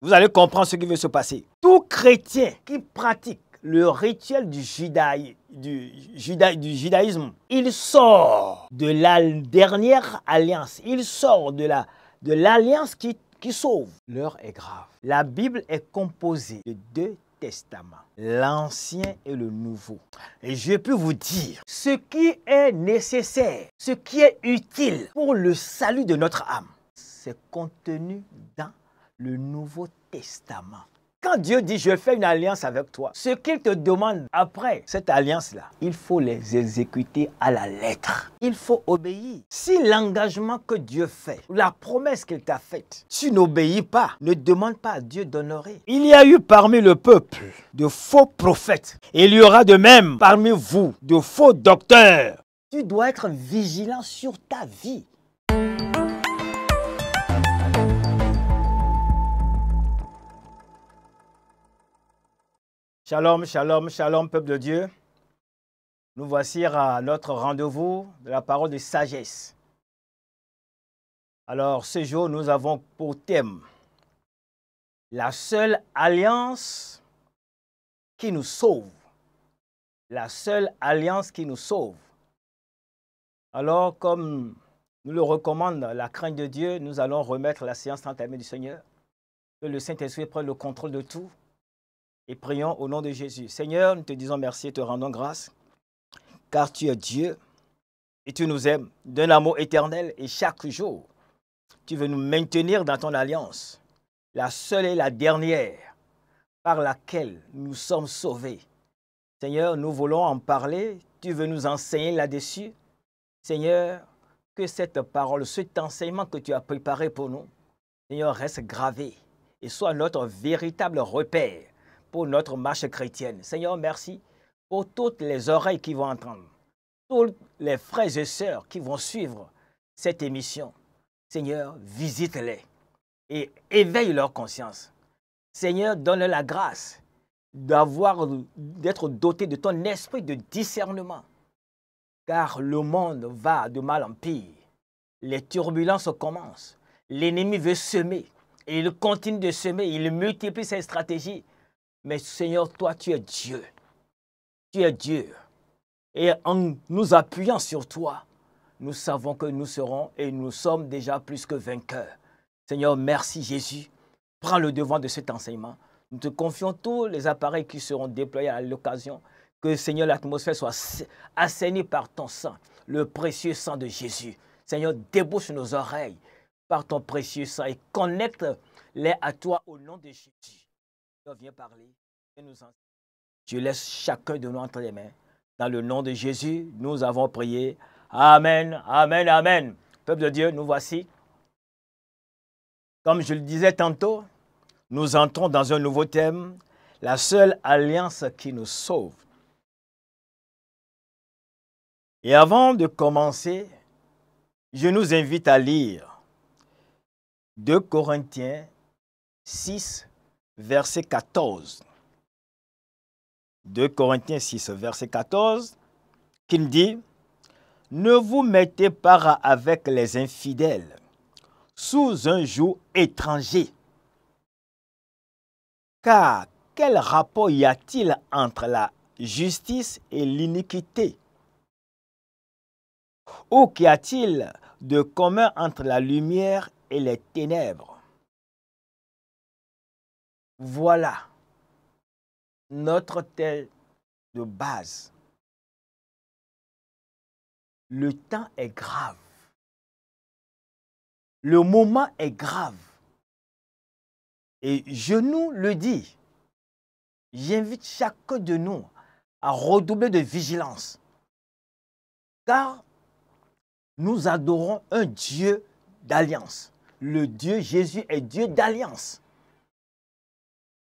Vous allez comprendre ce qui veut se passer. Tout chrétien qui pratique le rituel du, du, du, judaïsme, il sort de la dernière alliance, il sort de la de l'alliance qui, qui sauve. L'heure est grave. La Bible est composée de deux testaments. l'Ancien et le Nouveau. Et je peux vous dire, ce qui est nécessaire, ce qui est utile pour le salut de notre âme, c'est contenu dans le Nouveau Testament. Quand Dieu dit, je fais une alliance avec toi, ce qu'il te demande après cette alliance-là, il faut les exécuter à la lettre. Il faut obéir. Si l'engagement que Dieu fait, la promesse qu'il t'a faite, tu n'obéis pas, ne demande pas à Dieu d'honorer. Il y a eu parmi le peuple de faux prophètes. il y aura de même parmi vous de faux docteurs. Tu dois être vigilant sur ta vie. Shalom, shalom, shalom, peuple de Dieu. Nous voici à notre rendez-vous de la parole de sagesse. Alors, ce jour, nous avons pour thème la seule alliance qui nous sauve. La seule alliance qui nous sauve. Alors, comme nous le recommande la crainte de Dieu, nous allons remettre la séance termes du Seigneur. Que le Saint-Esprit prenne le contrôle de tout et prions au nom de Jésus. Seigneur, nous te disons merci et te rendons grâce, car tu es Dieu et tu nous aimes d'un amour éternel et chaque jour, tu veux nous maintenir dans ton alliance, la seule et la dernière par laquelle nous sommes sauvés. Seigneur, nous voulons en parler, tu veux nous enseigner là-dessus. Seigneur, que cette parole, cet enseignement que tu as préparé pour nous, Seigneur, reste gravé et soit notre véritable repère pour notre marche chrétienne. Seigneur, merci pour toutes les oreilles qui vont entendre, tous les frères et sœurs qui vont suivre cette émission. Seigneur, visite-les et éveille leur conscience. Seigneur, donne la grâce d'avoir, d'être doté de ton esprit de discernement. Car le monde va de mal en pire. Les turbulences commencent. L'ennemi veut semer. Et il continue de semer. Il multiplie ses stratégies mais Seigneur, toi, tu es Dieu. Tu es Dieu. Et en nous appuyant sur toi, nous savons que nous serons et nous sommes déjà plus que vainqueurs. Seigneur, merci Jésus. Prends le devant de cet enseignement. Nous te confions tous les appareils qui seront déployés à l'occasion. Que Seigneur, l'atmosphère soit assainie par ton sang, le précieux sang de Jésus. Seigneur, débouche nos oreilles par ton précieux sang et connecte-les à toi au nom de Jésus viens parler nous Je laisse chacun de nous entre les mains. Dans le nom de Jésus, nous avons prié. Amen, amen, amen. Peuple de Dieu, nous voici. Comme je le disais tantôt, nous entrons dans un nouveau thème, la seule alliance qui nous sauve. Et avant de commencer, je nous invite à lire 2 Corinthiens 6, verset 14. 2 Corinthiens 6, verset 14, qui me dit, Ne vous mettez pas avec les infidèles sous un joug étranger. Car quel rapport y a-t-il entre la justice et l'iniquité Ou qu'y a-t-il de commun entre la lumière et les ténèbres voilà notre tel de base. Le temps est grave. Le moment est grave. Et je nous le dis, j'invite chacun de nous à redoubler de vigilance. Car nous adorons un Dieu d'alliance. Le Dieu Jésus est Dieu d'alliance.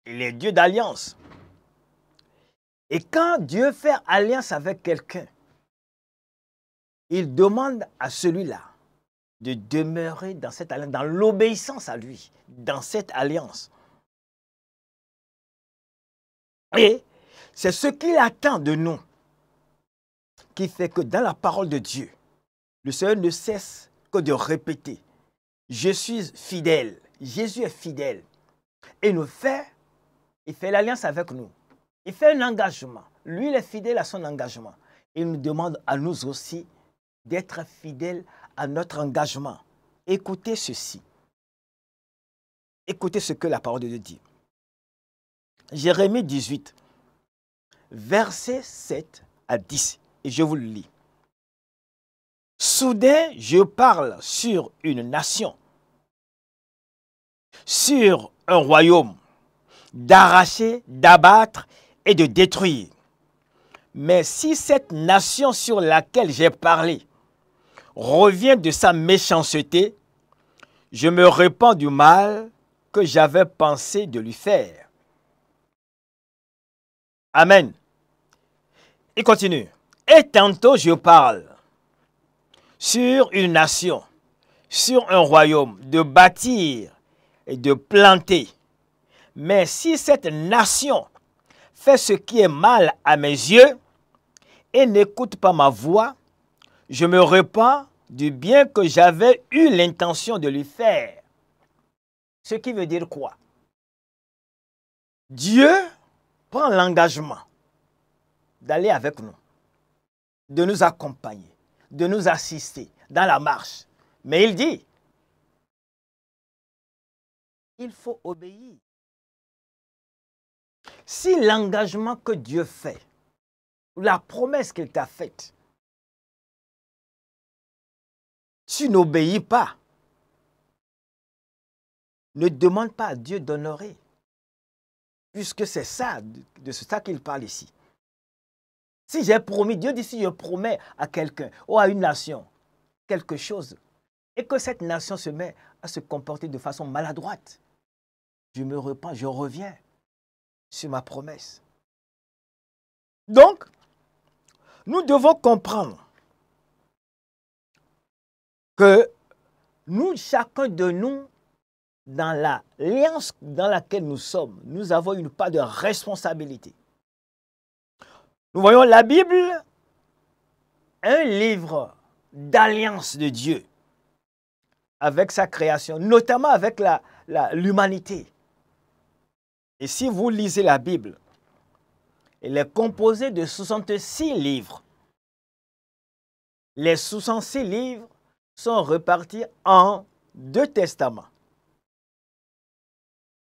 Il est Dieu d'alliance. Et quand Dieu fait alliance avec quelqu'un, il demande à celui-là de demeurer dans cette alliance, dans l'obéissance à lui, dans cette alliance. Et c'est ce qu'il attend de nous qui fait que dans la parole de Dieu, le Seigneur ne cesse que de répéter, je suis fidèle, Jésus est fidèle, et nous fait il fait l'alliance avec nous. Il fait un engagement. Lui, il est fidèle à son engagement. Il nous demande à nous aussi d'être fidèles à notre engagement. Écoutez ceci. Écoutez ce que la parole de Dieu dit. Jérémie 18, versets 7 à 10. Et je vous le lis. Soudain, je parle sur une nation, sur un royaume d'arracher, d'abattre et de détruire. Mais si cette nation sur laquelle j'ai parlé revient de sa méchanceté, je me répands du mal que j'avais pensé de lui faire. Amen. Il continue. Et tantôt je parle sur une nation, sur un royaume, de bâtir et de planter mais si cette nation fait ce qui est mal à mes yeux et n'écoute pas ma voix, je me repens du bien que j'avais eu l'intention de lui faire. Ce qui veut dire quoi Dieu prend l'engagement d'aller avec nous, de nous accompagner, de nous assister dans la marche. Mais il dit, il faut obéir si l'engagement que Dieu fait, ou la promesse qu'il t'a faite, tu n'obéis pas, ne demande pas à Dieu d'honorer, puisque c'est ça, de ça qu'il parle ici. Si j'ai promis, Dieu dit si je promets à quelqu'un ou à une nation quelque chose, et que cette nation se met à se comporter de façon maladroite, je me repens, je reviens sur ma promesse. Donc, nous devons comprendre que nous, chacun de nous, dans l'alliance dans laquelle nous sommes, nous avons une part de responsabilité. Nous voyons la Bible, un livre d'alliance de Dieu avec sa création, notamment avec l'humanité. Et si vous lisez la Bible, elle est composée de 66 livres. Les 66 livres sont repartis en deux testaments.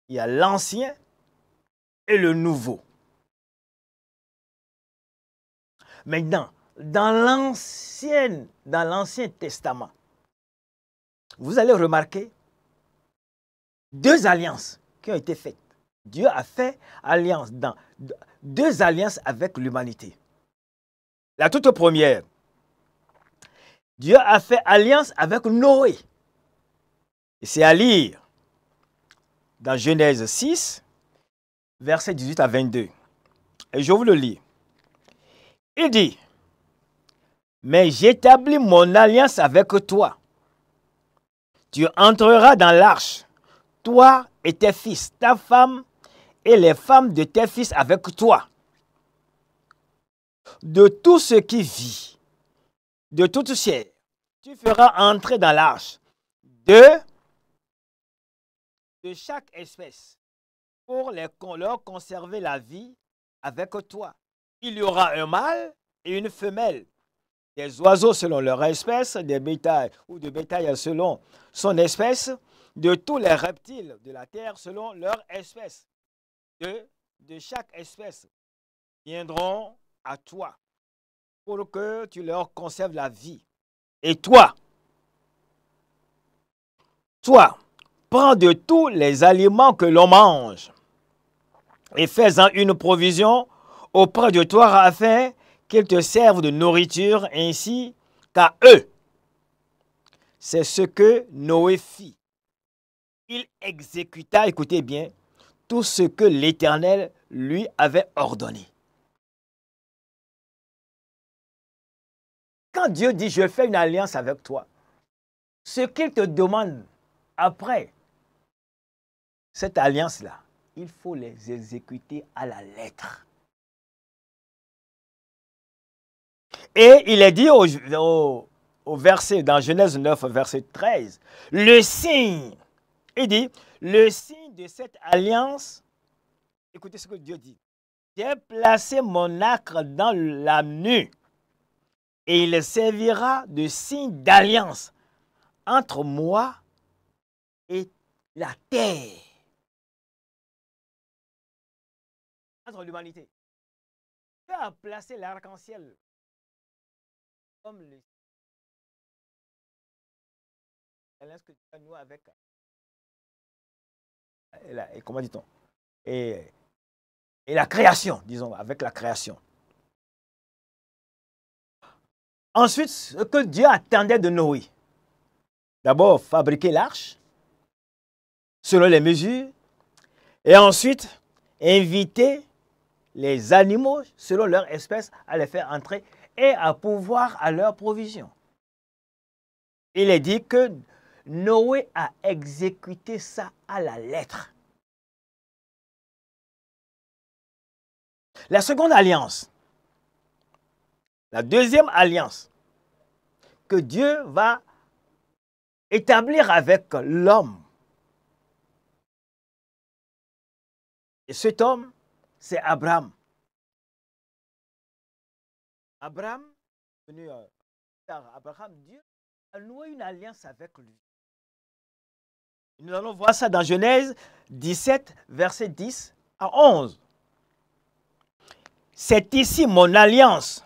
Il y a l'Ancien et le Nouveau. Maintenant, dans l'Ancien, dans l'Ancien Testament, vous allez remarquer deux alliances qui ont été faites. Dieu a fait alliance dans deux alliances avec l'humanité. La toute première, Dieu a fait alliance avec Noé. Et c'est à lire dans Genèse 6, versets 18 à 22. Et je vous le lis. Il dit, mais j'établis mon alliance avec toi. Tu entreras dans l'arche, toi et tes fils, ta femme et les femmes de tes fils avec toi. De tout ce qui vit, de toute chair, tu feras entrer dans l'arche de, de chaque espèce pour les, leur conserver la vie avec toi. Il y aura un mâle et une femelle. Des oiseaux selon leur espèce, des bétails ou de bétail selon son espèce, de tous les reptiles de la terre selon leur espèce, de, de chaque espèce viendront à toi pour que tu leur conserves la vie. Et toi, toi, prends de tous les aliments que l'on mange et fais-en une provision auprès de toi afin qu'ils te servent de nourriture ainsi qu'à eux. C'est ce que Noé fit. Il exécuta, écoutez bien, tout ce que l'Éternel lui avait ordonné. Quand Dieu dit, je fais une alliance avec toi, ce qu'il te demande après cette alliance-là, il faut les exécuter à la lettre. Et il est dit au, verset, dans Genèse 9, verset 13, le signe, il dit, le signe cette alliance, écoutez ce que Dieu dit. J'ai placé mon acre dans la nuit et il servira de signe d'alliance entre moi et la terre. Entre l'humanité. Dieu placé l'arc-en-ciel comme le avec et comment dit-on et, et la création, disons, avec la création. Ensuite, ce que Dieu attendait de Noé. D'abord, fabriquer l'arche, selon les mesures, et ensuite, inviter les animaux, selon leur espèce, à les faire entrer et à pouvoir à leur provision. Il est dit que Noé a exécuté ça à la lettre. La seconde alliance, la deuxième alliance que Dieu va établir avec l'homme. Et cet homme, c'est Abraham. Abraham, euh, Abraham, Dieu a noué une alliance avec lui. Nous allons voir ça dans Genèse 17, verset 10 à 11. C'est ici mon alliance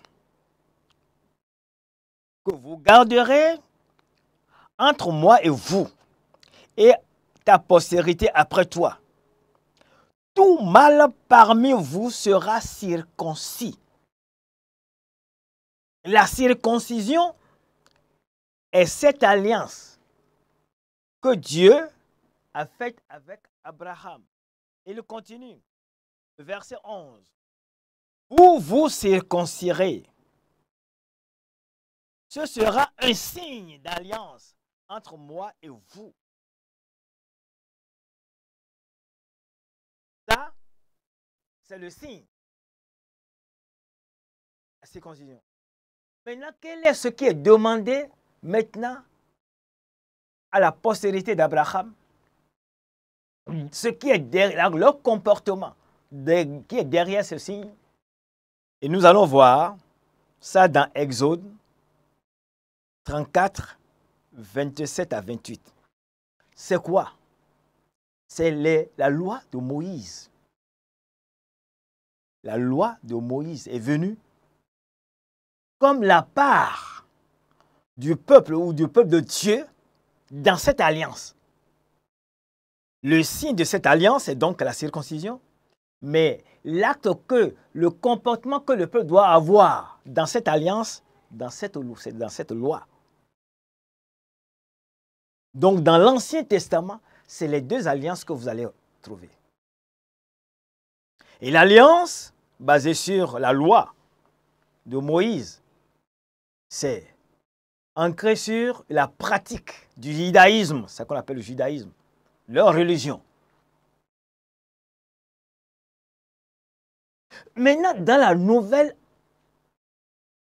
que vous garderez entre moi et vous et ta postérité après toi. Tout mal parmi vous sera circoncis. La circoncision est cette alliance que Dieu a fait avec Abraham. Il continue, verset 11. Vous vous circoncirez. Ce sera un signe d'alliance entre moi et vous. Ça, c'est le signe. C'est circoncision. Maintenant, quel est ce qui est demandé maintenant à la postérité d'Abraham ce qui est derrière, leur comportement qui est derrière ce signe. Et nous allons voir ça dans Exode 34, 27 à 28. C'est quoi C'est la loi de Moïse. La loi de Moïse est venue comme la part du peuple ou du peuple de Dieu dans cette alliance. Le signe de cette alliance est donc la circoncision. Mais l'acte que, le comportement que le peuple doit avoir dans cette alliance, dans cette, dans cette loi. Donc dans l'Ancien Testament, c'est les deux alliances que vous allez trouver. Et l'alliance basée sur la loi de Moïse, c'est ancré sur la pratique du judaïsme, ce qu'on appelle le judaïsme leur religion. Maintenant, dans la nouvelle,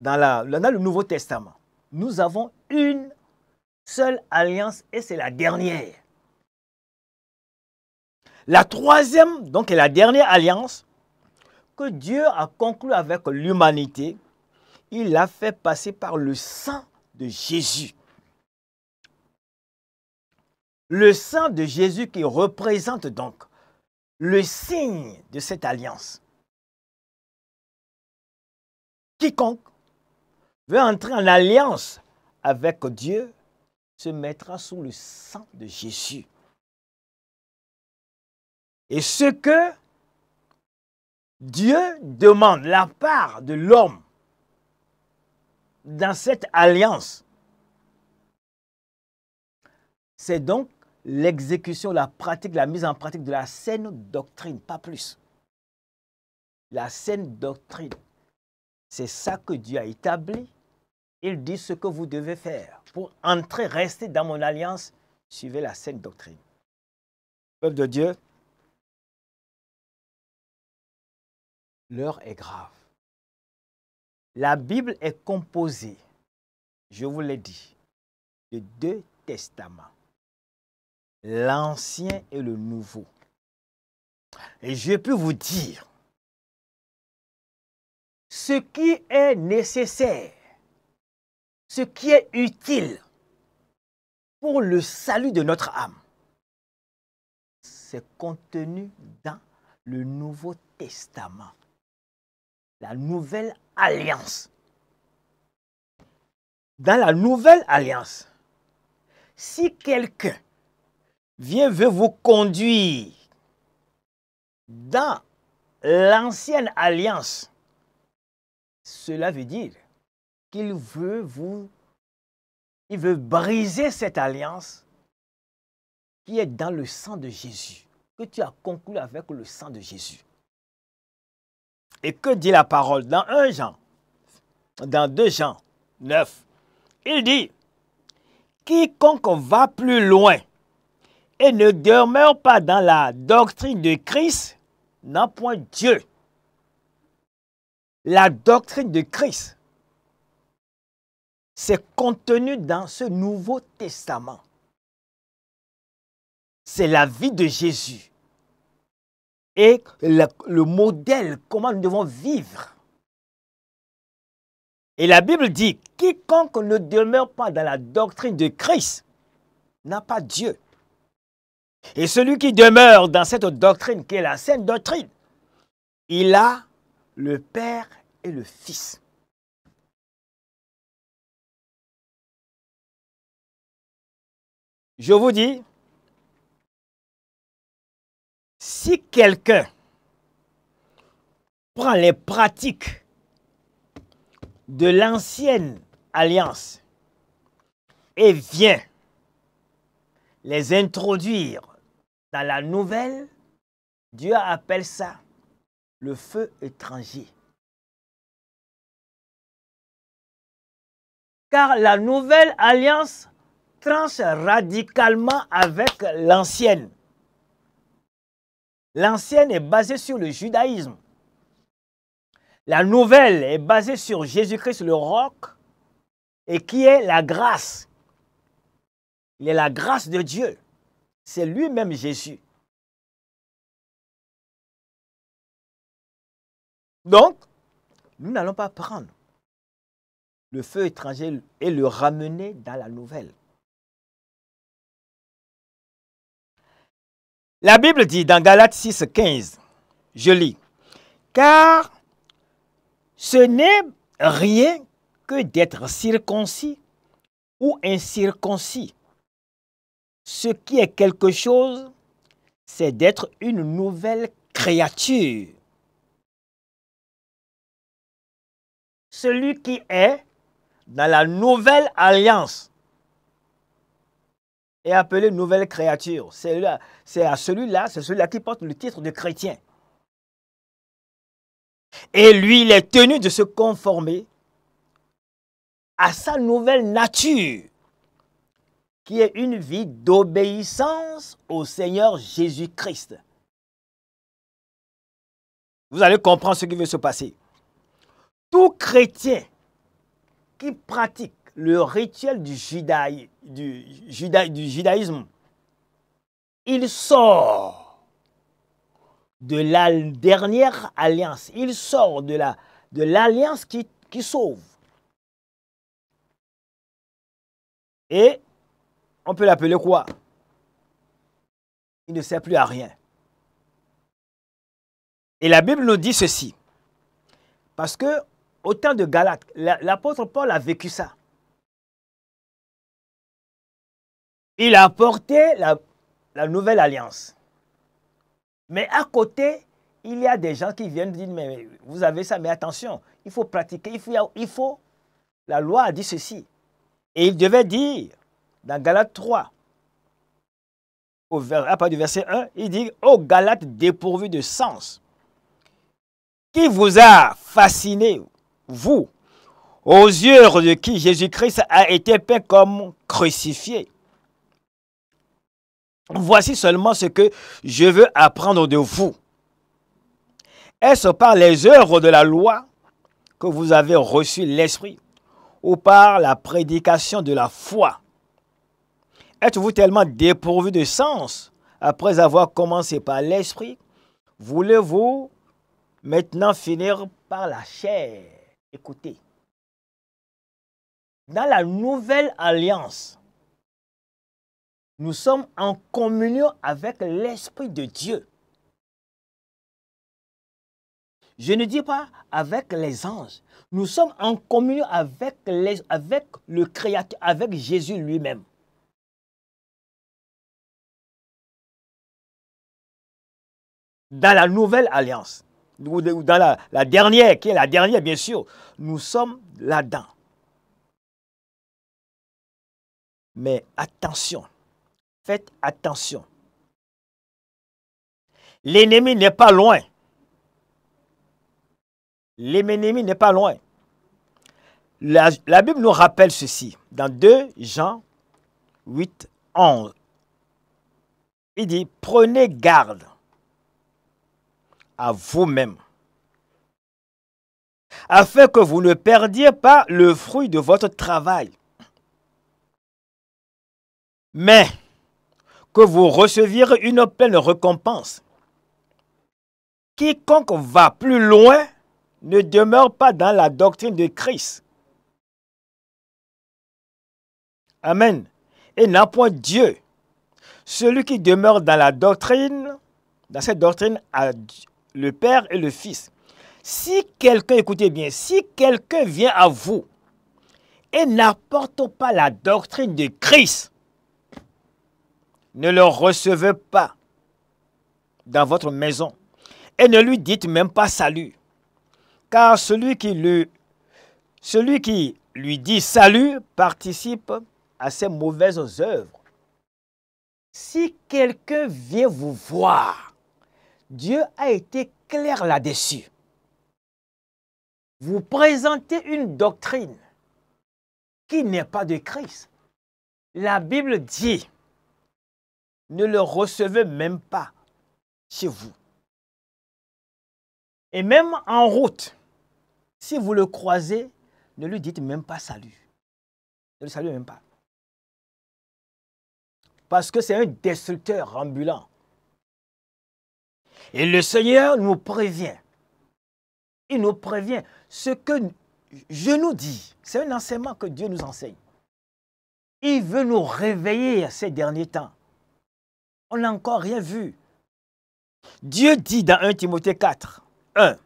dans, le Nouveau Testament, nous avons une seule alliance et c'est la dernière. La troisième, donc, est la dernière alliance que Dieu a conclue avec l'humanité. Il l'a fait passer par le sang de Jésus. Le sang de Jésus qui représente donc le signe de cette alliance. Quiconque veut entrer en alliance avec Dieu se mettra sous le sang de Jésus. Et ce que Dieu demande, la part de l'homme dans cette alliance, c'est donc l'exécution, la pratique, la mise en pratique de la saine doctrine, pas plus. La saine doctrine, c'est ça que Dieu a établi. Il dit ce que vous devez faire. Pour entrer, rester dans mon alliance, suivez la saine doctrine. Peuple de Dieu, l'heure est grave. La Bible est composée, je vous l'ai dit, de deux testaments l'ancien et le nouveau. Et je pu vous dire, ce qui est nécessaire, ce qui est utile pour le salut de notre âme, c'est contenu dans le Nouveau Testament, la nouvelle alliance. Dans la nouvelle alliance, si quelqu'un vient veut vous conduire dans l'ancienne alliance. Cela veut dire qu'il veut vous il veut briser cette alliance qui est dans le sang de Jésus, que tu as conclu avec le sang de Jésus. Et que dit la parole dans 1 Jean, dans 2 Jean 9 Il dit, quiconque va plus loin et ne demeure pas dans la doctrine de Christ, n'a point Dieu. La doctrine de Christ, c'est contenu dans ce Nouveau Testament. C'est la vie de Jésus et le, modèle, comment nous devons vivre. Et la Bible dit, quiconque ne demeure pas dans la doctrine de Christ n'a pas Dieu. Et celui qui demeure dans cette doctrine qui est la sainte doctrine, il a le Père et le Fils. Je vous dis, si quelqu'un prend les pratiques de l'ancienne alliance et vient les introduire dans la nouvelle, Dieu appelle ça le feu étranger. Car la nouvelle alliance tranche radicalement avec l'ancienne. L'ancienne est basée sur le judaïsme. La nouvelle est basée sur Jésus-Christ le roc et qui est la grâce. Il est la grâce de Dieu. C'est lui-même Jésus. Donc, nous n'allons pas prendre le feu étranger et le ramener dans la nouvelle. La Bible dit dans Galates 6.15, je lis, Car ce n'est rien que d'être circoncis ou incirconcis, ce qui est quelque chose, c'est d'être une nouvelle créature. Celui qui est dans la nouvelle alliance est appelé nouvelle créature. C'est à celui-là, c'est celui-là qui porte le titre de chrétien. Et lui, il est tenu de se conformer à sa nouvelle nature qui est une vie d'obéissance au Seigneur Jésus-Christ. Vous allez comprendre ce qui veut se passer. Tout chrétien qui pratique le rituel du, du judaïsme, il sort de la dernière alliance. Il sort de la de l'alliance qui, qui sauve. Et on peut l'appeler quoi Il ne sert plus à rien. Et la Bible nous dit ceci. Parce que au temps de Galate, l'apôtre Paul a vécu ça. Il a apporté la, nouvelle alliance. Mais à côté, il y a des gens qui viennent dire, mais vous avez ça, mais attention, il faut pratiquer, il faut. La loi a dit ceci. Et il devait dire, dans Galates 3, au à part du verset 1, il dit Ô oh, Galates dépourvu de sens, qui vous a fasciné, vous, aux yeux de qui Jésus-Christ a été peint comme crucifié. Voici seulement ce que je veux apprendre de vous. Est-ce par les œuvres de la loi que vous avez reçu l'Esprit ou par la prédication de la foi Êtes-vous tellement dépourvu de sens après avoir commencé par l'esprit Voulez-vous maintenant finir par la chair Écoutez. Dans la nouvelle alliance, nous sommes en communion avec l'Esprit de Dieu. Je ne dis pas avec les anges. Nous sommes en communion avec, avec le Créateur, avec Jésus lui-même. dans la nouvelle alliance, ou dans la, dernière, qui est la dernière, bien sûr, nous sommes là-dedans. Mais attention, faites attention. L'ennemi n'est pas loin. L'ennemi n'est pas loin. La, la, Bible nous rappelle ceci dans 2 Jean 8, 11. Il dit, prenez garde à vous-même, afin que vous ne perdiez pas le fruit de votre travail, mais que vous receviez une pleine récompense. Quiconque va plus loin ne demeure pas dans la doctrine de Christ. Amen. Et n'a point Dieu. Celui qui demeure dans la doctrine, dans cette doctrine, a, le Père et le Fils. Si quelqu'un, écoutez bien, si quelqu'un vient à vous et n'apporte pas la doctrine de Christ, ne le recevez pas dans votre maison et ne lui dites même pas salut. Car celui qui lui, celui qui lui dit salut participe à ses mauvaises œuvres. Si quelqu'un vient vous voir Dieu a été clair là-dessus. Vous présentez une doctrine qui n'est pas de Christ. La Bible dit, ne le recevez même pas chez vous. Et même en route, si vous le croisez, ne lui dites même pas salut. Ne le saluez même pas. Parce que c'est un destructeur ambulant. Et le Seigneur nous prévient. Il nous prévient. Ce que je nous dis, c'est un enseignement que Dieu nous enseigne. Il veut nous réveiller à ces derniers temps. On n'a encore rien vu. Dieu dit dans 1 Timothée 4, 1,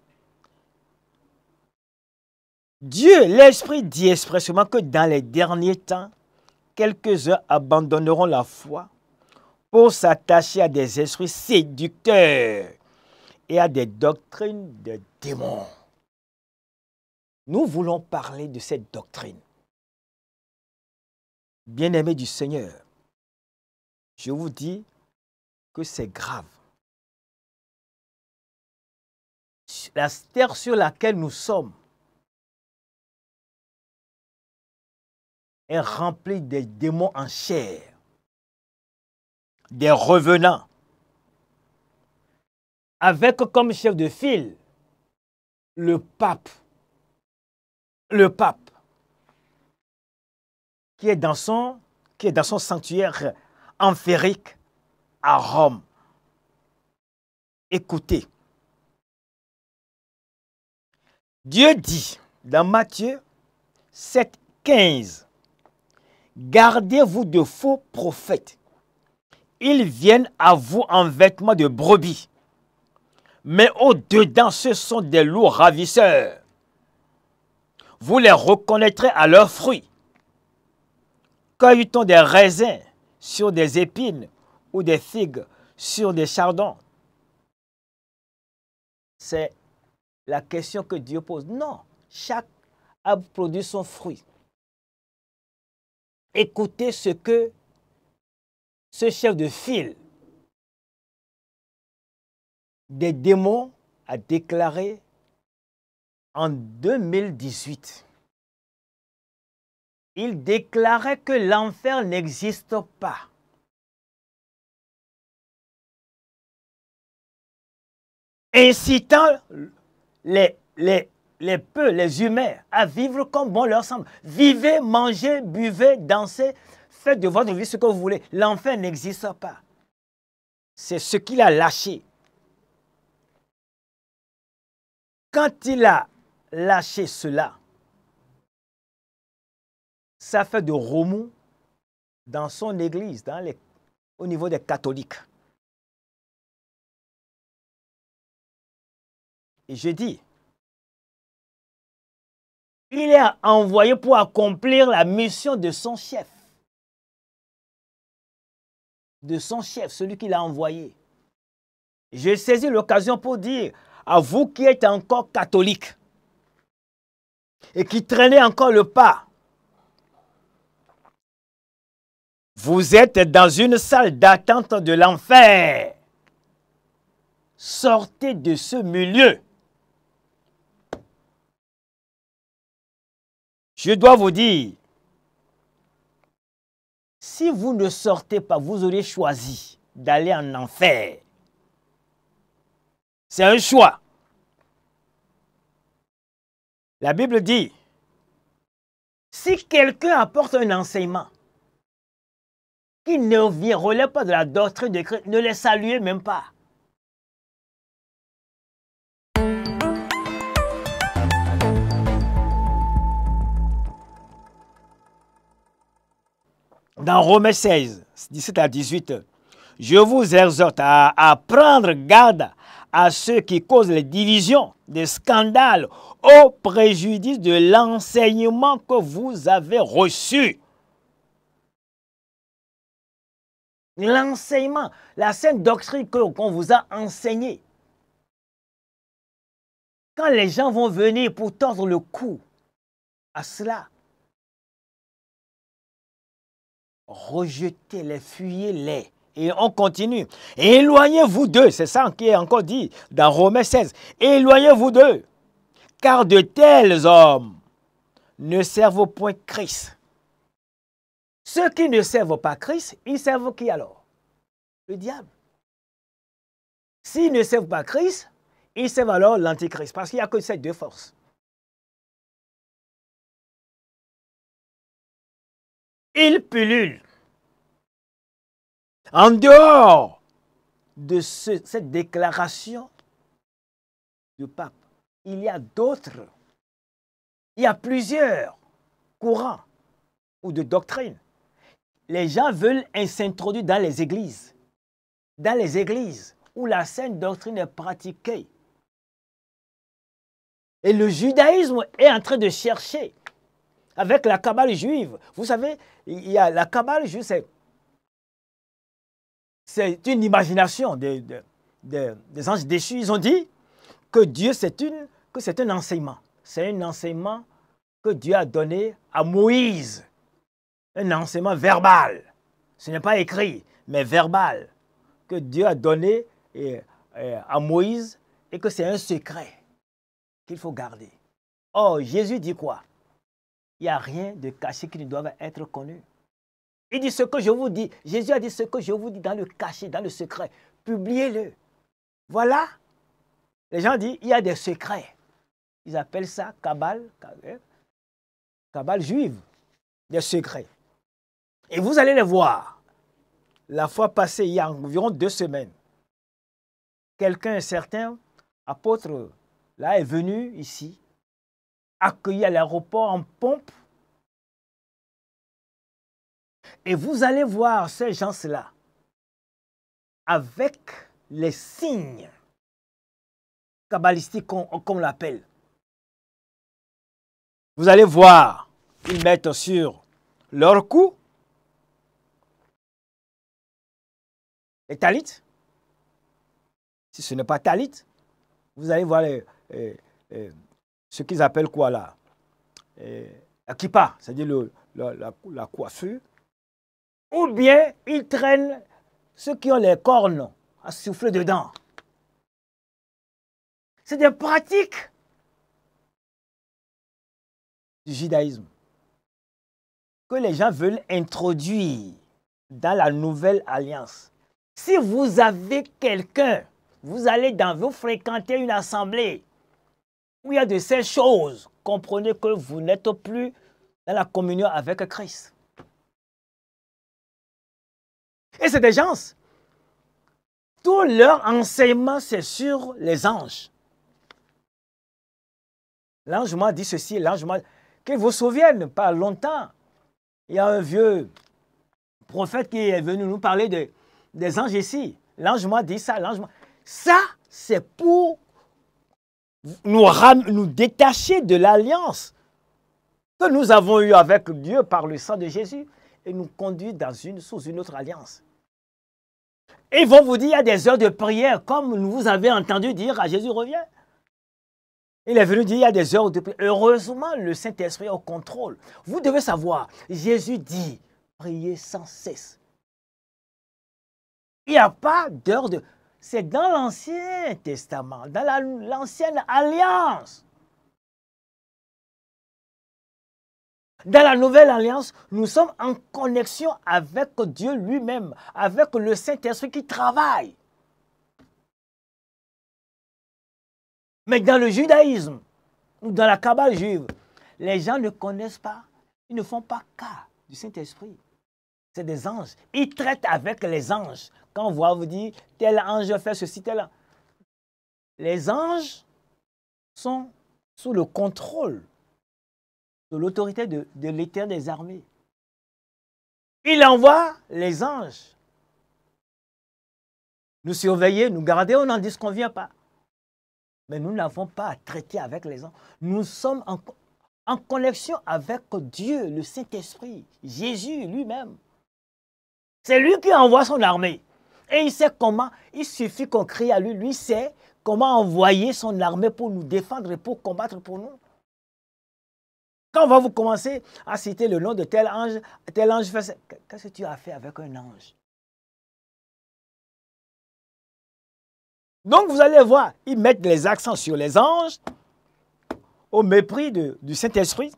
Dieu, l'Esprit dit expressément que dans les derniers temps, quelques-uns abandonneront la foi pour s'attacher à des esprits séducteurs et à des doctrines de démons. Nous voulons parler de cette doctrine. Bien-aimés du Seigneur, je vous dis que c'est grave. La terre sur laquelle nous sommes est remplie des démons en chair des revenants, avec comme chef de file le pape, le pape, qui est dans son, qui est dans son sanctuaire amphérique à Rome. Écoutez, Dieu dit dans Matthieu 7, 15, Gardez-vous de faux prophètes ils viennent à vous en vêtements de brebis. Mais au-dedans, ce sont des loups ravisseurs. Vous les reconnaîtrez à leurs fruits. cueille on des raisins sur des épines ou des figues sur des chardons C'est la question que Dieu pose. Non, chaque arbre produit son fruit. Écoutez ce que ce chef de file des démons a déclaré en 2018, il déclarait que l'enfer n'existe pas. Incitant les, les, les les humains, à vivre comme bon leur semble. Vivez, mangez, buvez, danser, Faites de votre vie ce que vous voulez. L'enfer n'existe pas. C'est ce qu'il a lâché. Quand il a lâché cela, ça fait de remous dans son église, dans les, au niveau des catholiques. Et je dis, il est envoyé pour accomplir la mission de son chef de son chef, celui qui l'a envoyé. J'ai saisi l'occasion pour dire à vous qui êtes encore catholiques et qui traînez encore le pas, vous êtes dans une salle d'attente de l'enfer. Sortez de ce milieu. Je dois vous dire, si vous ne sortez pas, vous aurez choisi d'aller en enfer. C'est un choix. La Bible dit, si quelqu'un apporte un enseignement qui ne relève pas de la doctrine de Christ, ne les saluez même pas. dans Romains 16, 17 à 18, je vous exhorte à, prendre garde à ceux qui causent les divisions, des scandales, au préjudice de l'enseignement que vous avez reçu. L'enseignement, la sainte doctrine qu'on vous a enseignée. Quand les gens vont venir pour tordre le cou à cela, rejetez-les, fuyez-les. Et on continue. Éloignez-vous d'eux, c'est ça qui est encore dit dans Romains 16. Éloignez-vous d'eux, car de tels hommes ne servent point Christ. Ceux qui ne servent pas Christ, ils servent qui alors Le diable. S'ils ne servent pas Christ, ils servent alors l'antichrist, parce qu'il n'y a que ces deux forces. Il pullulent. En dehors de cette déclaration du pape, il y a d'autres, il y a plusieurs courants ou de doctrines. Les gens veulent s'introduire dans les églises, dans les églises où la sainte doctrine est pratiquée. Et le judaïsme est en train de chercher avec la Kabbale juive. Vous savez, il y a la Kabbale juive, c'est, une imagination des, anges déchus. Ils ont dit que Dieu, c'est, une, que c'est un enseignement. C'est un enseignement que Dieu a donné à Moïse. Un enseignement verbal. Ce n'est pas écrit, mais verbal. Que Dieu a donné à Moïse et que c'est un secret qu'il faut garder. Oh, Jésus dit quoi il n'y a rien de caché qui ne doit être connu. Il dit ce que je vous dis. Jésus a dit ce que je vous dis dans le caché, dans le secret. Publiez-le. Voilà. Les gens disent, il y a des secrets. Ils appellent ça cabale, euh, cabale juive, des secrets. Et vous allez les voir. La fois passée, il y a environ deux semaines, quelqu'un, certain apôtre, là, est venu ici accueillis à l'aéroport en pompe. Et vous allez voir ces gens-là avec les signes kabbalistiques qu'on l'appelle. Vous allez voir, ils mettent sur leur cou les talites. Si ce n'est pas talit, vous allez voir les ce qu'ils appellent quoi là eh, La kippa, c'est-à-dire la, la, coiffure. Ou bien ils traînent ceux qui ont les cornes à souffler dedans. C'est des pratiques du judaïsme que les gens veulent introduire dans la nouvelle alliance. Si vous avez quelqu'un, vous allez dans vous fréquenter une assemblée il y a de ces choses, comprenez que vous n'êtes plus dans la communion avec Christ. Et c'est des gens, tout leur enseignement, c'est sur les anges. L'ange m'a dit ceci, l'ange m'a que vous souviennent, pas longtemps, il y a un vieux prophète qui est venu nous parler des anges ici. L'ange m'a dit ça, l'ange m'a... Ça, c'est pour nous, nous détacher de l'alliance que nous avons eue avec Dieu par le sang de Jésus et nous conduire dans une, sous une autre alliance. Et ils vont vous dire, il y a des heures de prière, comme vous avez entendu dire à Jésus revient. Il est venu dire, il y a des heures de prière. Heureusement, le Saint-Esprit est au contrôle. Vous devez savoir, Jésus dit, priez sans cesse. Il n'y a pas d'heure de c'est dans l'Ancien Testament, dans l'Ancienne Alliance. Dans la nouvelle alliance, nous sommes en connexion avec Dieu lui-même, avec le Saint-Esprit qui travaille. Mais dans le judaïsme, ou dans la Kabbale juive, les gens ne connaissent pas, ils ne font pas cas du Saint-Esprit. C'est des anges. Il traite avec les anges. Quand on voit, vous dit, tel ange fait ceci, tel Les anges sont sous le contrôle de l'autorité de, de des armées. Il envoie les anges nous surveiller, nous garder, on n'en dit ce qu'on vient pas. Mais nous n'avons pas à traiter avec les anges. Nous sommes en connexion avec Dieu, le Saint-Esprit, Jésus lui-même. C'est lui qui envoie son armée. Et il sait comment, il suffit qu'on crie à lui, lui sait comment envoyer son armée pour nous défendre et pour combattre pour nous. Quand on va vous commencer à citer le nom de tel ange, tel ange fait... Qu'est-ce que tu as fait avec un ange Donc vous allez voir, ils mettent les accents sur les anges au mépris du Saint-Esprit,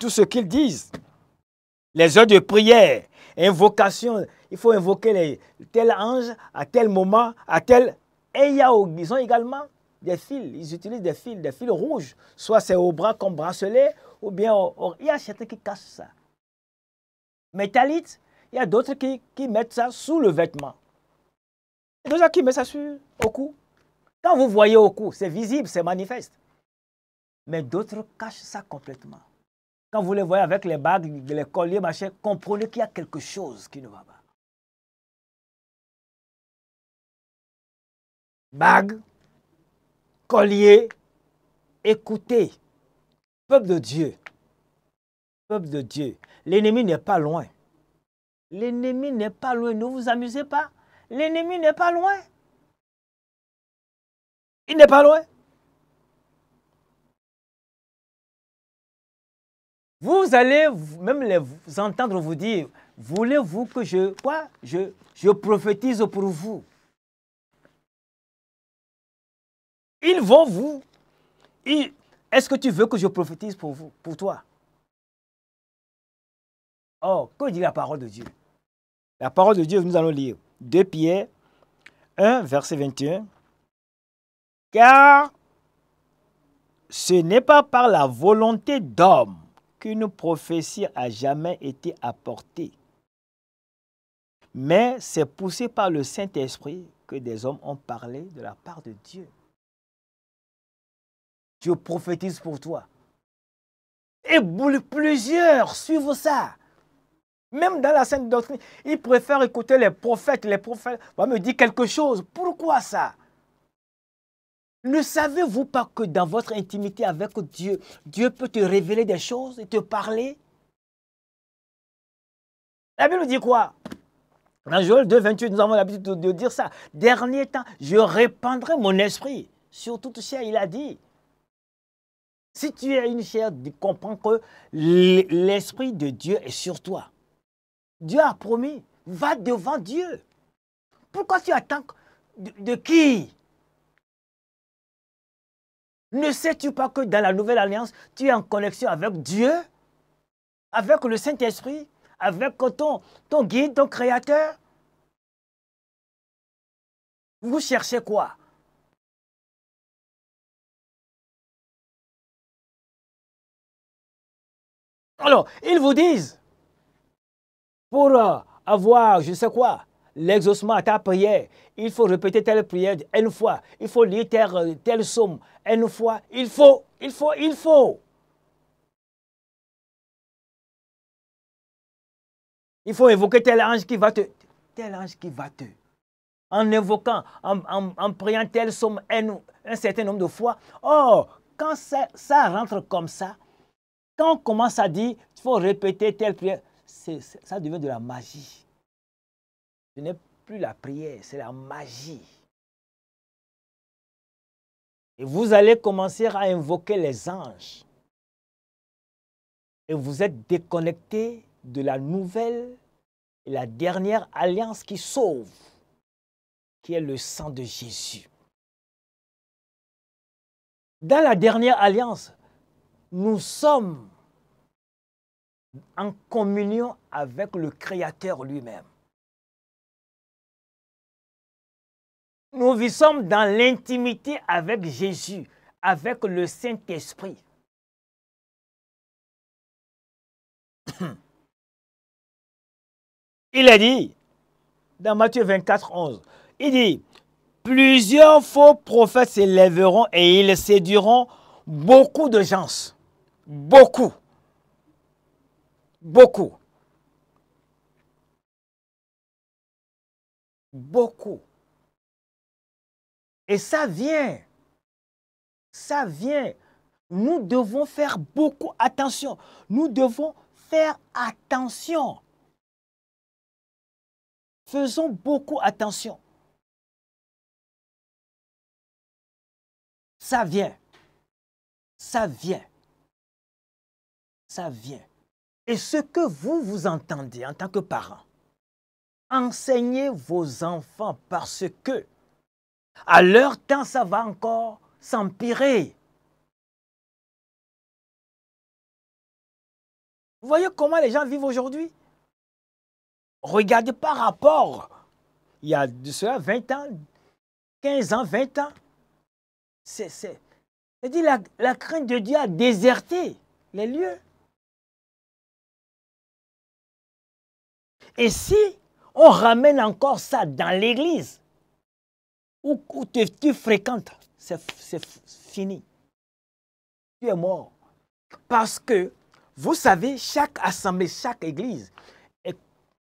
tout ce qu'ils disent. Les heures de prière, invocation. Il faut invoquer tel ange à tel moment, à tel. Et il y a, ils ont également des fils. Ils utilisent des fils, des fils rouges. Soit c'est au bras comme bracelet, ou bien il y a certains qui cachent ça. Métallite, il y a d'autres qui, qui, mettent ça sous le vêtement. Il y a d'autres qui mettent ça sur, au cou. Quand vous voyez au cou, c'est visible, c'est manifeste. Mais d'autres cachent ça complètement. Quand vous les voyez avec les bagues, les colliers, machin, comprenez qu'il y a quelque chose qui ne va pas. Bagues, colliers, écoutez. Peuple de Dieu, peuple de Dieu, l'ennemi n'est pas loin. L'ennemi n'est pas loin. Ne vous amusez pas. L'ennemi n'est pas loin. Il n'est pas loin. Vous allez même les entendre vous dire, voulez-vous que je, quoi, je, prophétise pour vous Ils vont vous. Est-ce que tu veux que je prophétise pour vous, pour toi Oh, que dit la parole de Dieu La parole de Dieu, nous allons lire 2 Pierre 1, verset 21. Car ce n'est pas par la volonté d'homme une prophétie a jamais été apportée. Mais c'est poussé par le Saint-Esprit que des hommes ont parlé de la part de Dieu. Dieu prophétise pour toi. Et plusieurs suivent ça. Même dans la sainte doctrine, ils préfèrent écouter les prophètes. Les prophètes vont me dire quelque chose. Pourquoi ça ne savez-vous pas que dans votre intimité avec Dieu, Dieu peut te révéler des choses et te parler La Bible dit quoi Dans Joël 2, 28, nous avons l'habitude de dire ça. Dernier temps, je répandrai mon esprit sur toute chair, il a dit. Si tu es une chair, comprends que l'esprit de Dieu est sur toi. Dieu a promis, va devant Dieu. Pourquoi tu attends de qui ne sais-tu pas que dans la nouvelle alliance, tu es en connexion avec Dieu, avec le Saint-Esprit, avec ton, guide, ton créateur Vous cherchez quoi Alors, ils vous disent, pour euh, avoir, je sais quoi, l'exaucement à ta prière. Il faut répéter telle prière une fois. Il faut lire telle, somme une fois. Il faut, il faut, il faut. Il faut évoquer tel ange qui va te... Tel ange qui va te... En évoquant, en, priant telle somme un, certain nombre de fois. Oh, quand ça, ça rentre comme ça, quand on commence à dire, il faut répéter telle prière, ça devient de la magie. Ce n'est plus la prière, c'est la magie. Et vous allez commencer à invoquer les anges. Et vous êtes déconnecté de la nouvelle et la dernière alliance qui sauve, qui est le sang de Jésus. Dans la dernière alliance, nous sommes en communion avec le Créateur lui-même. Nous vivons dans l'intimité avec Jésus, avec le Saint-Esprit. Il a dit, dans Matthieu 24, 11, il dit, plusieurs faux prophètes s'élèveront et ils séduiront beaucoup de gens. Beaucoup. Beaucoup. Beaucoup. Et ça vient. Ça vient. Nous devons faire beaucoup attention. Nous devons faire attention. Faisons beaucoup attention. Ça vient. Ça vient. Ça vient. Et ce que vous vous entendez en tant que parent, enseignez vos enfants parce que à leur temps, ça va encore s'empirer. Vous voyez comment les gens vivent aujourd'hui Regardez par rapport, il y a de 20 ans, 15 ans, 20 ans. C'est, c'est, dit la crainte de Dieu a déserté les lieux. Et si on ramène encore ça dans l'Église, où tu, fréquentes, c'est fini. Tu es mort. Parce que, vous savez, chaque assemblée, chaque église est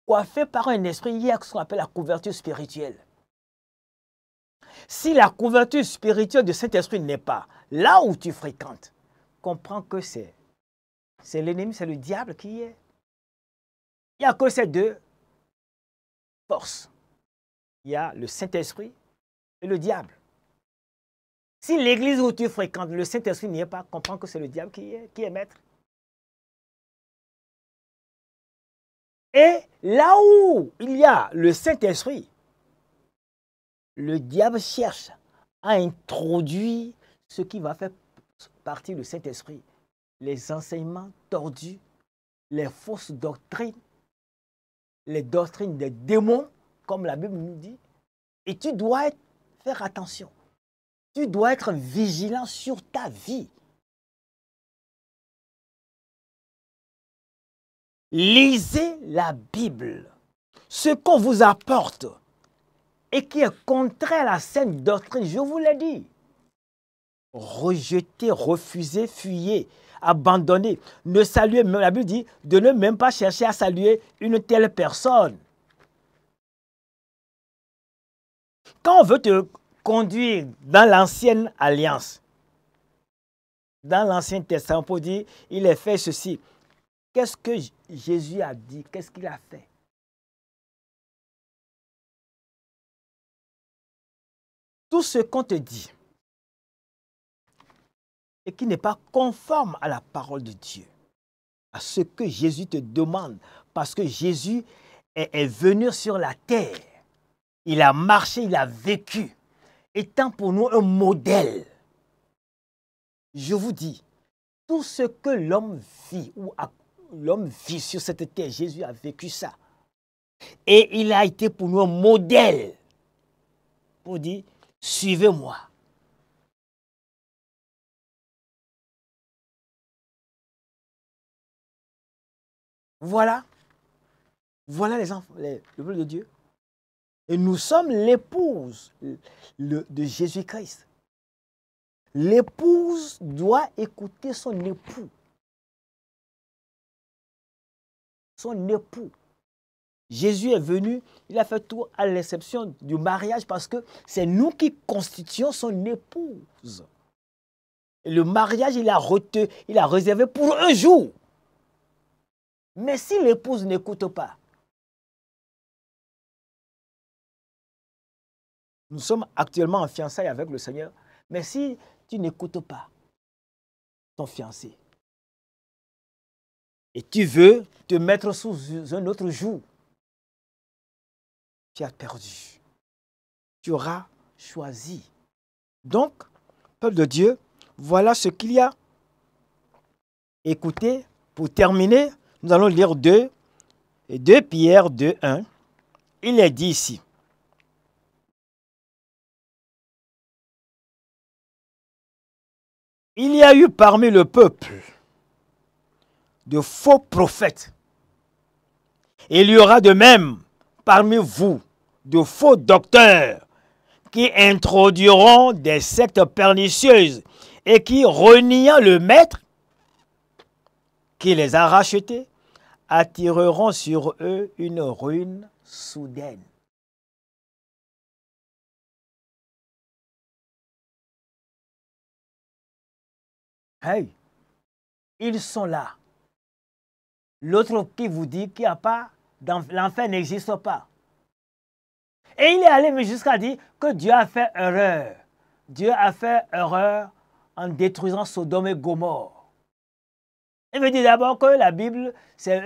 coiffée par un esprit, il y a ce qu'on appelle la couverture spirituelle. Si la couverture spirituelle de Saint esprit n'est pas là où tu fréquentes, comprends que c'est c'est l'ennemi, c'est le diable qui y est. Il n'y a que ces deux forces. Il y a le Saint-Esprit le diable. Si l'église où tu fréquentes, le Saint-Esprit n'y est pas, comprends que c'est le diable qui est, qui est maître. Et là où il y a le Saint-Esprit, le diable cherche à introduire ce qui va faire partie du Saint-Esprit. Les enseignements tordus, les fausses doctrines, les doctrines des démons, comme la Bible nous dit. Et tu dois être faire attention. Tu dois être vigilant sur ta vie. Lisez la Bible. Ce qu'on vous apporte et qui est contraire à la sainte doctrine, je vous l'ai dit. Rejetez, refusez, fuyez, abandonnez. Ne saluez, la Bible dit, de ne même pas chercher à saluer une telle personne. Quand on veut te conduire dans l'ancienne alliance, dans l'Ancien Testament, peut dire, il est fait ceci. Qu'est-ce que Jésus a dit Qu'est-ce qu'il a fait Tout ce qu'on te dit et qui n'est pas conforme à la parole de Dieu, à ce que Jésus te demande, parce que Jésus est venu sur la terre il a marché, il a vécu, étant pour nous un modèle. Je vous dis, tout ce que l'homme vit ou l'homme vit sur cette terre, Jésus a vécu ça. Et il a été pour nous un modèle pour dire, suivez-moi. Voilà. Voilà les enfants, les, le peuple de Dieu. Et nous sommes l'épouse de Jésus-Christ. L'épouse doit écouter son époux. Son époux. Jésus est venu, il a fait tout à l'exception du mariage parce que c'est nous qui constituons son épouse. le mariage, il a, il a réservé pour un jour. Mais si l'épouse n'écoute pas, Nous sommes actuellement en fiançailles avec le Seigneur. Mais si tu n'écoutes pas ton fiancé et tu veux te mettre sous un autre jour, tu as perdu. Tu auras choisi. Donc, peuple de Dieu, voilà ce qu'il y a. Écoutez, pour terminer, nous allons lire 2, deux Pierre 2.1. Il est dit ici, Il y a eu parmi le peuple de faux prophètes. il y aura de même parmi vous de faux docteurs qui introduiront des sectes pernicieuses et qui, reniant le maître qui les a rachetés, attireront sur eux une ruine soudaine. ils sont là. L'autre qui vous dit qu'il n'y a pas, l'enfer n'existe pas. Et il est allé jusqu'à dire que Dieu a fait erreur. Dieu a fait erreur en détruisant Sodome et Gomorre. Il me dit d'abord que la Bible, c'est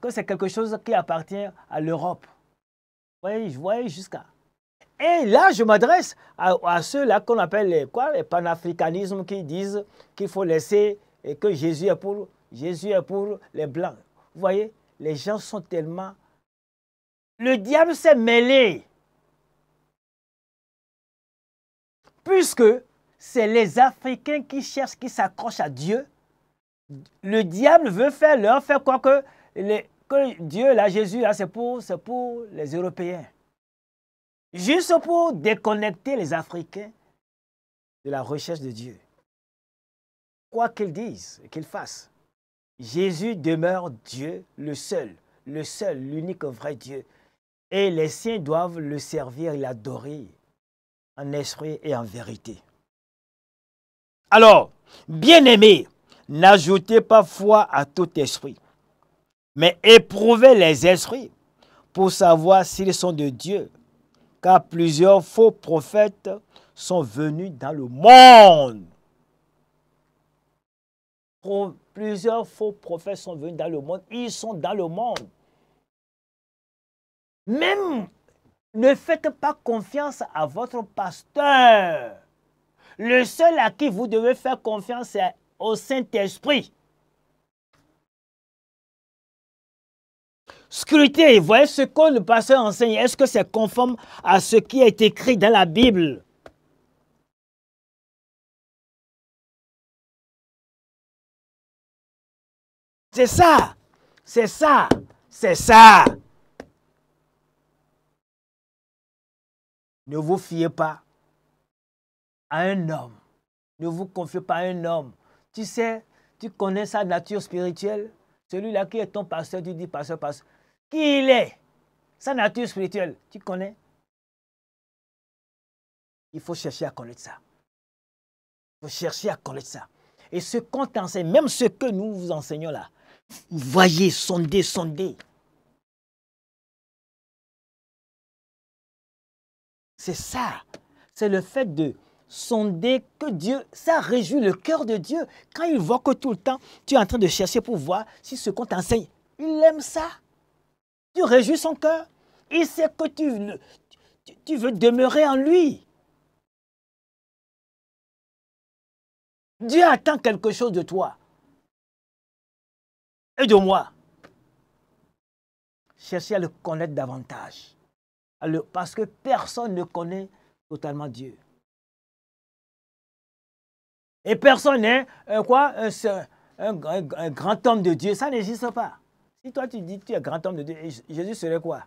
que c'est quelque chose qui appartient à l'Europe. Vous voyez, voyez jusqu'à. Et là, je m'adresse à, ceux-là qu'on appelle les, quoi, les panafricanismes qui disent qu'il faut laisser et que Jésus est, pour, Jésus est pour les Blancs. Vous voyez, les gens sont tellement... Le diable s'est mêlé. Puisque c'est les Africains qui cherchent, qui s'accrochent à Dieu, le diable veut faire leur faire quoi que, Dieu, là, Jésus, là, c'est pour, pour les Européens juste pour déconnecter les Africains de la recherche de Dieu. Quoi qu'ils disent et qu'ils fassent, Jésus demeure Dieu le seul, le seul, l'unique vrai Dieu. Et les siens doivent le servir et l'adorer en esprit et en vérité. Alors, bien-aimés, n'ajoutez pas foi à tout esprit, mais éprouvez les esprits pour savoir s'ils sont de Dieu car plusieurs faux prophètes sont venus dans le monde. Plusieurs faux prophètes sont venus dans le monde. Ils sont dans le monde. Même ne faites pas confiance à votre pasteur. Le seul à qui vous devez faire confiance, est au Saint-Esprit. Scrutez, voyez ce que le pasteur enseigne. Est-ce que c'est conforme à ce qui est écrit dans la Bible C'est ça, c'est ça, c'est ça. Ne vous fiez pas à un homme. Ne vous confiez pas à un homme. Tu sais, tu connais sa nature spirituelle. Celui-là qui est ton pasteur, tu dis pasteur, pasteur il est, sa nature spirituelle, tu connais Il faut chercher à connaître ça. Il faut chercher à connaître ça. Et ce qu'on t'enseigne, même ce que nous vous enseignons là, vous voyez, sondez, sondez. C'est ça. C'est le fait de sonder que Dieu, ça réjouit le cœur de Dieu. Quand il voit que tout le temps, tu es en train de chercher pour voir si ce qu'on t'enseigne, il aime ça. Tu réjouis son cœur. Il sait que tu, veux demeurer en lui. Dieu attend quelque chose de toi et de moi. Cherchez à le connaître davantage. parce que personne ne connaît totalement Dieu. Et personne n'est hein, euh, quoi, euh, un grand homme de Dieu. Ça n'existe pas. Si toi tu dis que tu es grand homme de Dieu, Jésus serait quoi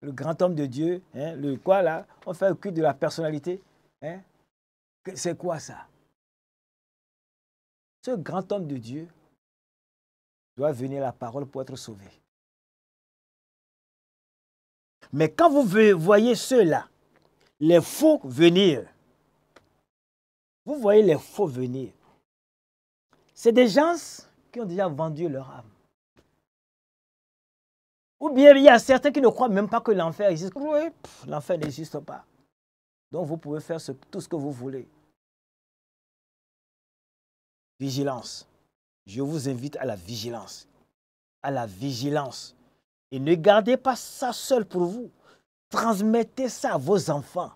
Le grand homme de Dieu, hein, le quoi là On fait le culte de la personnalité. Hein? C'est quoi ça Ce grand homme de Dieu doit venir la parole pour être sauvé. Mais quand vous voyez ceux-là, les faux venir, vous voyez les faux venir, c'est des gens qui ont déjà vendu leur âme. Ou bien il y a certains qui ne croient même pas que l'enfer existe. Oui, l'enfer n'existe pas. Donc vous pouvez faire tout ce que vous voulez. Vigilance. Je vous invite à la vigilance. À la vigilance. Et ne gardez pas ça seul pour vous. Transmettez ça à vos enfants.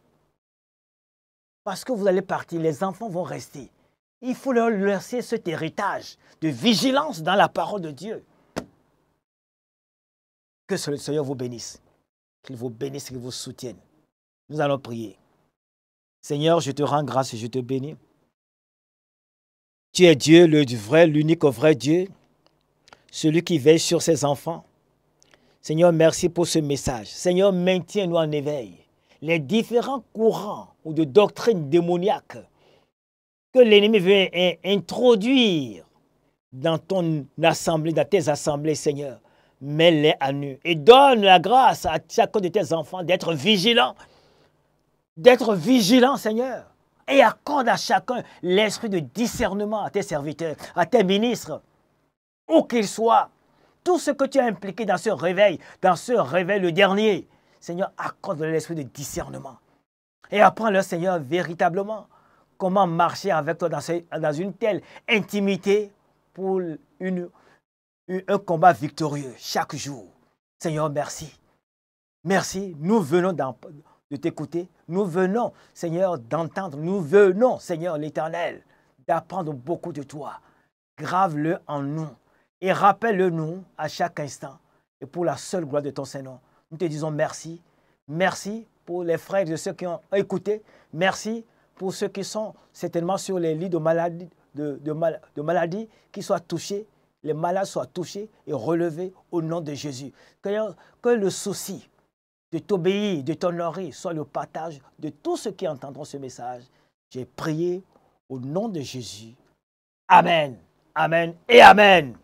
Parce que vous allez partir, les enfants vont rester. Il faut leur laisser cet héritage de vigilance dans la parole de Dieu. Que le Seigneur vous bénisse. Qu'il vous bénisse, qu'il vous soutienne. Nous allons prier. Seigneur, je te rends grâce et je te bénis. Tu es Dieu, le vrai, l'unique vrai Dieu, celui qui veille sur ses enfants. Seigneur, merci pour ce message. Seigneur, maintiens-nous en éveil. Les différents courants ou de doctrines démoniaques que l'ennemi veut introduire dans ton assemblée, dans tes assemblées, Seigneur. Mets-les à nu et donne la grâce à chacun de tes enfants d'être vigilant. d'être vigilant, Seigneur. Et accorde à chacun l'esprit de discernement à tes serviteurs, à tes ministres, où qu'ils soient. Tout ce que tu as impliqué dans ce réveil, dans ce réveil le dernier, Seigneur, accorde l'esprit de discernement. Et apprends-le, Seigneur, véritablement comment marcher avec toi dans, une telle intimité pour une, un combat victorieux chaque jour. Seigneur, merci. Merci, nous venons de t'écouter. Nous venons, Seigneur, d'entendre. Nous venons, Seigneur l'Éternel, d'apprendre beaucoup de toi. Grave-le en nous et rappelle-le nous à chaque instant. Et pour la seule gloire de ton Seigneur, nous te disons merci. Merci pour les frères et ceux qui ont écouté. Merci pour ceux qui sont certainement sur les lits de maladies, de, qui soient touchés, les malades soient touchés et relevés au nom de Jésus. Que, que le souci de t'obéir, de t'honorer soit le partage de tous ceux qui entendront ce message. J'ai prié au nom de Jésus. Amen. Amen et Amen.